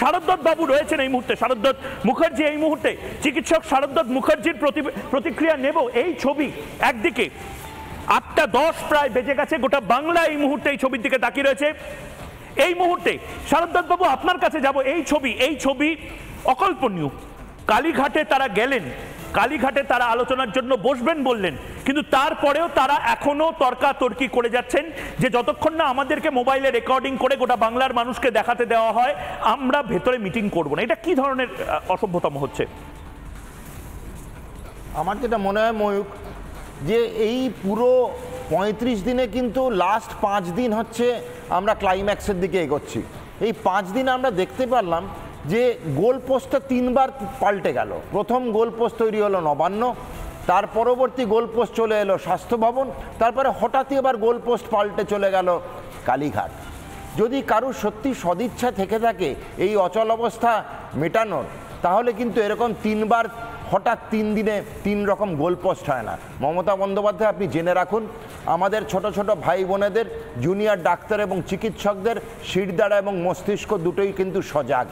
শারদ্দত্ত বাবু রয়েছেন এই মুহূর্তে শারদ্দত্ত মুখার্জি এই মুহূর্তে চিকিৎসক শারদ্দত্ত মুখার্জির প্রতিক্রিয়া নেব এই ছবি একদিকে আটটা দশ প্রায় বেজে গেছে গোটা বাংলা এই মুহূর্তে এই ছবির দিকে তাকিয়ে রয়েছে এই মুহূর্তে শারদ্দত্ত বাবু আপনার কাছে যাব এই ছবি এই ছবি অকল্পনীয় কালীঘাটে তারা গেলেন কালীঘাটে তারা আলোচনার জন্য বসবেন বললেন কিন্তু তারপরেও তারা এখনও তর্কাতর্কি করে যাচ্ছেন যে যতক্ষণ না আমাদেরকে মোবাইলে রেকর্ডিং করে গোটা বাংলার মানুষকে দেখাতে দেওয়া হয় আমরা ভেতরে মিটিং করব না এটা কি ধরনের অসভ্যতম হচ্ছে আমার যেটা মনে হয় ময়ূক যে এই পুরো পঁয়ত্রিশ দিনে কিন্তু লাস্ট পাঁচ দিন হচ্ছে আমরা ক্লাইম্যাক্সের দিকে এগোচ্ছি এই পাঁচ দিন আমরা দেখতে পারলাম যে গোলপোস্টটা তিনবার পাল্টে গেল প্রথম গোলপোস্ট তৈরি হলো নবান্ন তার পরবর্তী গোলপোস্ট চলে এলো স্বাস্থ্য ভবন তারপরে হঠাৎই এবার গোলপোস্ট পাল্টে চলে গেল কালীঘাট যদি কারুর সত্যি সদিচ্ছা থেকে থাকে এই অচল অবস্থা মেটানোর তাহলে কিন্তু এরকম তিনবার হঠাৎ তিন দিনে তিন রকম গোলপোস্ট হয় না মমতা বন্দ্যোপাধ্যায় আপনি জেনে রাখুন আমাদের ছোট ছোট ভাই বোনেদের জুনিয়র ডাক্তার এবং চিকিৎসকদের শিরদাড়া এবং মস্তিষ্ক দুটোই কিন্তু সজাগ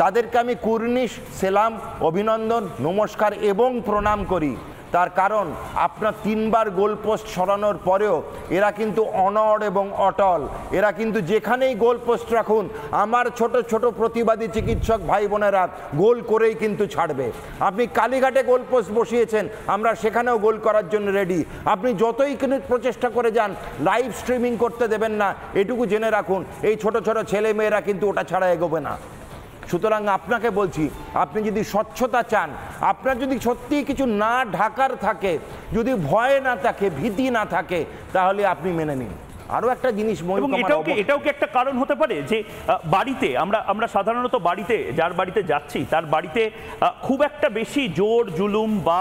তাদেরকে আমি কুর্নিশ সেলাম অভিনন্দন নমস্কার এবং প্রণাম করি তার কারণ আপনার তিনবার গোলপোস্ট সরানোর পরেও এরা কিন্তু অনড় এবং অটল এরা কিন্তু যেখানেই গোলপোস্ট রাখুন আমার ছোট ছোট প্রতিবাদী চিকিৎসক ভাই বোনেরা গোল করেই কিন্তু ছাড়বে আপনি কালীঘাটে গোলপোস্ট বসিয়েছেন আমরা সেখানেও গোল করার জন্য রেডি আপনি যতই কিন্তু প্রচেষ্টা করে যান লাইভ স্ট্রিমিং করতে দেবেন না এটুকু জেনে রাখুন এই ছোট ছোট ছেলে মেয়েরা কিন্তু ওটা ছাড়া এগোবে না সুতরাং আপনাকে বলছি আপনি যদি স্বচ্ছতা চান আপনার যদি সত্যিই কিছু না ঢাকার থাকে যদি ভয় না থাকে ভীতি না থাকে তাহলে আপনি মেনে নিন আরও একটা জিনিস এটাও কি এটাও কি একটা কারণ হতে পারে যে বাড়িতে আমরা আমরা সাধারণত বাড়িতে যার বাড়িতে যাচ্ছি তার বাড়িতে খুব একটা বেশি জোর জুলুম বা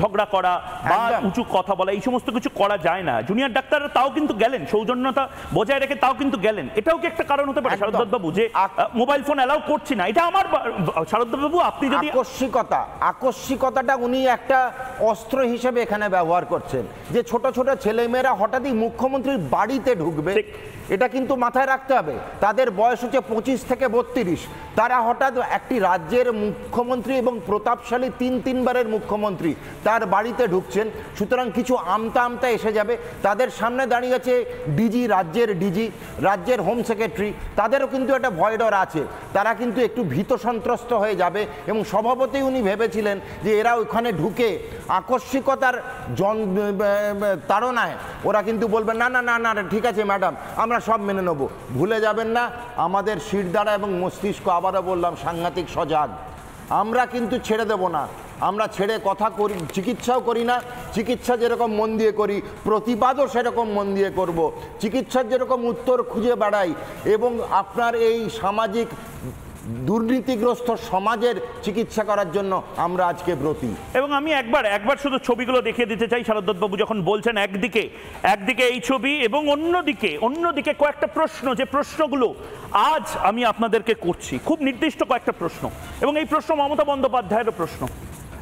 ঝগড়া করা বা উঁচু কথা বলা এই সমস্ত কিছু করা যায় না জুনিয়র ডাক্তাররা তাও কিন্তু গেলেন সৌজন্যতা বজায় রেখে তাও কিন্তু গেলেন এটাও কি একটা কারণ হতে পারে শারদ যে মোবাইল ফোন অ্যালাউ করছি না এটা আমার শারদ আপনি যদি আকস্মিকতা আকস্মিকতাটা উনি একটা অস্ত্র হিসেবে এখানে ব্যবহার করছেন যে ছোট ছোট ছেলেমেয়েরা হঠাৎই মুখ্যমন্ত্রীর বাড়িতে ঢুকবে এটা কিন্তু মাথায় রাখতে হবে তাদের বয়স হচ্ছে পঁচিশ থেকে বত্রিশ তারা হঠাৎ একটি রাজ্যের মুখ্যমন্ত্রী এবং প্রতাপশালী তিন তিনবারের মুখ্যমন্ত্রী তার বাড়িতে ঢুকছেন সুতরাং কিছু আমতা আমতা এসে যাবে তাদের সামনে দাঁড়িয়ে আছে ডিজি রাজ্যের ডিজি রাজ্যের হোম সেক্রেটারি তাদেরও কিন্তু একটা ভয়ডর আছে তারা কিন্তু একটু ভীত সন্ত্রস্ত হয়ে যাবে এবং স্বভাবতেই উনি ভেবেছিলেন যে এরা ওখানে ঢুকে আকস্মিকতার জন তাড়নায় ওরা কিন্তু বলবে না না না না ঠিক আছে ম্যাডাম আমরা সব মেনে নেব ভুলে যাবেন না আমাদের দ্বারা এবং মস্তিষ্ক আবারও বললাম সাংঘাতিক সজাগ আমরা কিন্তু ছেড়ে দেব না আমরা ছেড়ে কথা করি চিকিৎসাও করি না চিকিৎসা যেরকম মন দিয়ে করি প্রতিবাদও সেরকম মন দিয়ে করব। চিকিৎসার যেরকম উত্তর খুঁজে বেড়াই এবং আপনার এই সামাজিক দুর্নীতিগ্রস্ত সমাজের চিকিৎসা করার জন্য আমরা আজকে ব্রতী এবং আমি একবার একবার শুধু ছবিগুলো দেখিয়ে দিতে চাই শারদবাবু যখন বলছেন একদিকে একদিকে এই ছবি এবং অন্যদিকে অন্যদিকে কয়েকটা প্রশ্ন যে প্রশ্নগুলো আজ আমি আপনাদেরকে করছি খুব নির্দিষ্ট কয়েকটা প্রশ্ন এবং এই প্রশ্ন মমতা বন্দ্যোপাধ্যায়েরও প্রশ্ন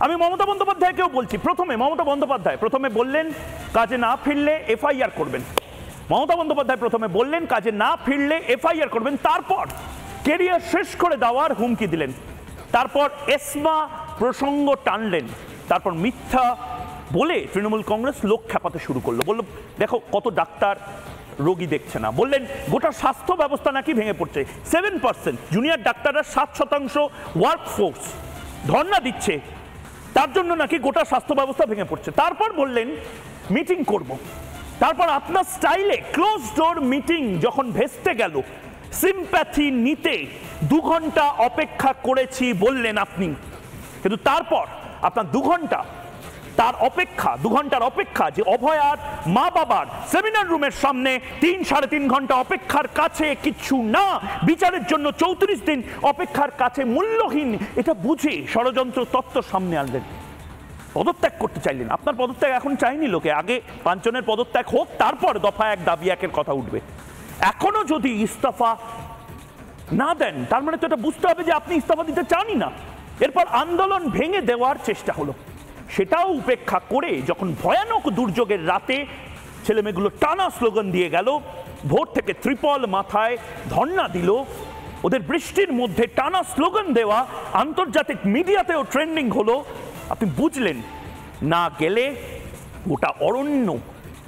আমি মমতা বন্দ্যোপাধ্যায়কেও বলছি প্রথমে মমতা বন্দ্যোপাধ্যায় প্রথমে বললেন কাজে না ফিরলে এফআইআর করবেন মমতা বন্দ্যোপাধ্যায় প্রথমে বললেন কাজে না ফিরলে এফআইআর করবেন তারপর কেরিয়ার শেষ করে দেওয়ার হুমকি দিলেন তারপর এসমা প্রসঙ্গ টানলেন তারপর মিথ্যা বলে তৃণমূল কংগ্রেস লোক খেপাতে শুরু করলো বলল দেখো কত ডাক্তার রোগী দেখছে না বললেন গোটা স্বাস্থ্য ব্যবস্থা নাকি ভেঙে পড়ছে সেভেন পার্সেন্ট জুনিয়র ডাক্তাররা সাত শতাংশ ওয়ার্ক ফোর্স ধর্না দিচ্ছে তার জন্য নাকি গোটা স্বাস্থ্য ব্যবস্থা ভেঙে পড়ছে তারপর বললেন মিটিং করব। তারপর আপনার স্টাইলে ক্লোজ ডোর মিটিং যখন ভেস্তে গেল সিম্প্যাথি নিতে দু ঘন্টা অপেক্ষা করেছি বললেন আপনি কিন্তু তারপর আপনার দু ঘন্টা তার অপেক্ষা দু ঘন্টার অপেক্ষা যে অভয়ার মা বাবার সেমিনার রুমের সামনে তিন সাড়ে তিন ঘন্টা অপেক্ষার কাছে কিছু না বিচারের জন্য চৌত্রিশ দিন অপেক্ষার কাছে মূল্যহীন এটা বুঝে ষড়যন্ত্র তত্ত্ব সামনে আনলেন পদত্যাগ করতে চাইলেন আপনার পদত্যাগ এখন চাইনি লোকে আগে পাঁচজনের পদত্যাগ হোক তারপর দফা এক দাবি একের কথা উঠবে এখনো যদি ইস্তফা না দেন তার মানে তো এটা বুঝতে হবে যে আপনি ইস্তফা দিতে চানই না এরপর আন্দোলন ভেঙে দেওয়ার চেষ্টা হলো সেটাও উপেক্ষা করে যখন ভয়ানক দুর্যোগের রাতে ছেলেমেয়েগুলো টানা স্লোগান দিয়ে গেল ভোর থেকে ত্রিপল মাথায় ধর্ণা দিল ওদের বৃষ্টির মধ্যে টানা স্লোগান দেওয়া আন্তর্জাতিক মিডিয়াতেও ট্রেন্ডিং হলো আপনি বুঝলেন না গেলে ওটা অরণ্য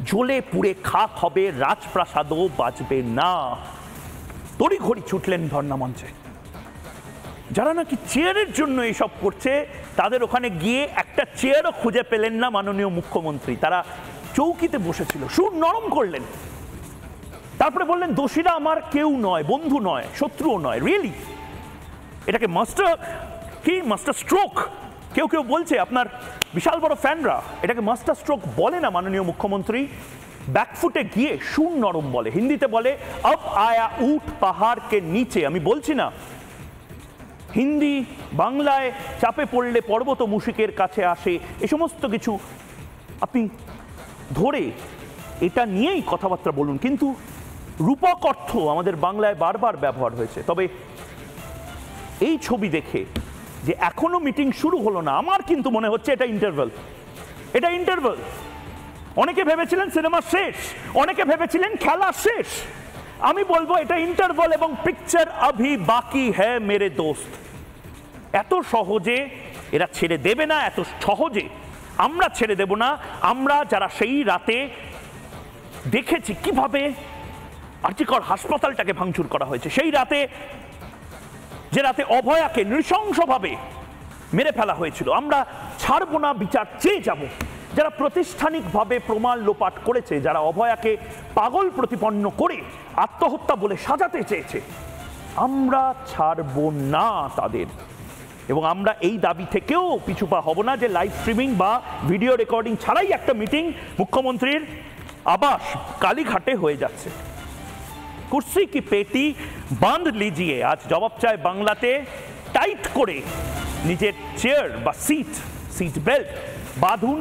জ্বলে পুড়ে খাক হবে রাজপ্রাসাদও বাঁচবে না তড়িঘড়ি ছুটলেন ধর্ণা মঞ্চে যারা নাকি চেয়ারের জন্য এসব করছে তাদের ওখানে গিয়ে একটা চেয়ারও খুঁজে পেলেন না মাননীয় মুখ্যমন্ত্রী তারা চৌকিতে বসেছিল সুর নরম করলেন তারপরে বললেন দোষীরা আমার কেউ নয় বন্ধু নয় শত্রুও নয় রিয়েলি এটাকে মাস্টার কি মাস্টার স্ট্রোক কেউ কেউ বলছে আপনার বিশাল বড় ফ্যানরা এটাকে মাস্টার স্ট্রোক বলে না মাননীয় মুখ্যমন্ত্রী ব্যাকফুটে গিয়ে সুর নরম বলে হিন্দিতে বলে আপ আয়া উঠ পাহাড়কে নিচে আমি বলছি না হিন্দি বাংলায় চাপে পড়লে পর্বত মুশিকের কাছে আসে এ সমস্ত কিছু আপনি ধরে এটা নিয়েই কথাবার্তা বলুন কিন্তু রূপক অর্থ আমাদের বাংলায় বারবার ব্যবহার হয়েছে তবে এই ছবি দেখে যে এখনও মিটিং শুরু হলো না আমার কিন্তু মনে হচ্ছে এটা ইন্টারভেল এটা ইন্টারভেল অনেকে ভেবেছিলেন সিনেমা শেষ অনেকে ভেবেছিলেন খেলা শেষ আমি বলবো এটা ইন্টারভেল এবং পিকচার আভি বাকি হ্যাঁ মেরে দোস্ত এত সহজে এরা ছেড়ে দেবে না এত সহজে আমরা ছেড়ে দেব না আমরা যারা সেই রাতে দেখেছি কিভাবে আর্চিকর হাসপাতালটাকে ভাঙচুর করা হয়েছে সেই রাতে যে রাতে অভয়াকে নৃশংসভাবে মেরে ফেলা হয়েছিল আমরা ছাড়ব না বিচার চেয়ে যাব যারা প্রতিষ্ঠানিকভাবে প্রমাণ লোপাট করেছে যারা অভয়াকে পাগল প্রতিপন্ন করে আত্মহত্যা বলে সাজাতে চেয়েছে আমরা ছাড়ব না তাদের এবং আমরা এই দাবি থেকেও পা হব না যে লাইভ স্ট্রিমিং বা ভিডিও রেকর্ডিং ছাড়াই একটা মিটিং মুখ্যমন্ত্রীর আবাস কালীঘাটে হয়ে যাচ্ছে কুর্সি কি পেটি বাঁধ লিজিয়ে আজ জবাব চায় বাংলাতে টাইট করে নিজের চেয়ার বা সিট সিট বেল্ট বাঁধুন